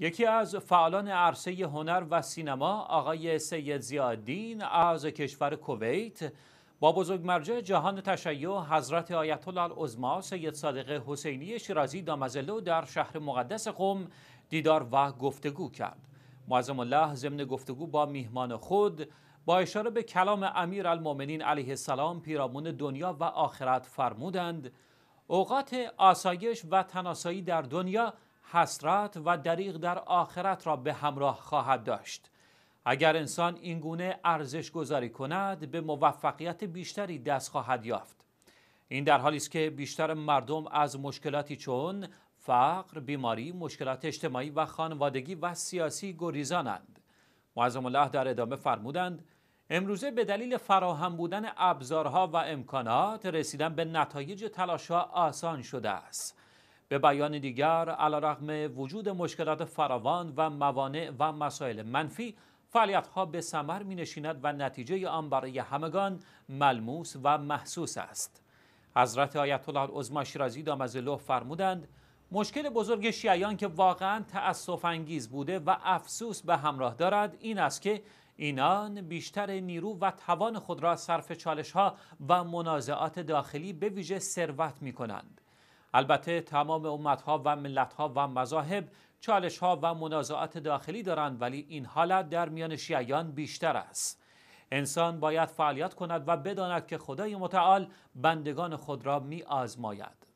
یکی از فعالان عرصه هنر و سینما آقای سید زیادین از کشور کویت با مرجع جهان تشیع حضرت آیت الله العظما سید صادق حسینی شیرازی دامزلو در شهر مقدس قم دیدار و گفتگو کرد معظم الله ضمن گفتگو با میهمان خود با اشاره به کلام امیر المومنین علیه السلام پیرامون دنیا و آخرت فرمودند اوقات آسایش و تناسایی در دنیا حسرت و دریغ در آخرت را به همراه خواهد داشت اگر انسان این گونه ارزش گذاری کند به موفقیت بیشتری دست خواهد یافت این در حالی است که بیشتر مردم از مشکلاتی چون فقر، بیماری، مشکلات اجتماعی و خانوادگی و سیاسی گریزانند. معظم الله در ادامه فرمودند امروزه به دلیل فراهم بودن ابزارها و امکانات رسیدن به نتایج تلاشها آسان شده است. به بیان دیگر رغم وجود مشکلات فراوان و موانع و مسائل منفی فعالیت ها به ثمر می نشیند و نتیجه آن برای همگان ملموس و محسوس است حضرت آیت الله العظمه شیرازی دامزلو فرمودند مشکل بزرگ شیعیان که واقعا تأصف انگیز بوده و افسوس به همراه دارد این است که اینان بیشتر نیرو و توان خود را صرف چالش ها و منازعات داخلی به ویژه ثروت می کنند البته تمام امتها و ملتها و مذاهب چالش ها و منازعات داخلی دارند ولی این حالت در میان شیعیان بیشتر است انسان باید فعالیت کند و بداند که خدای متعال بندگان خود را می آزماید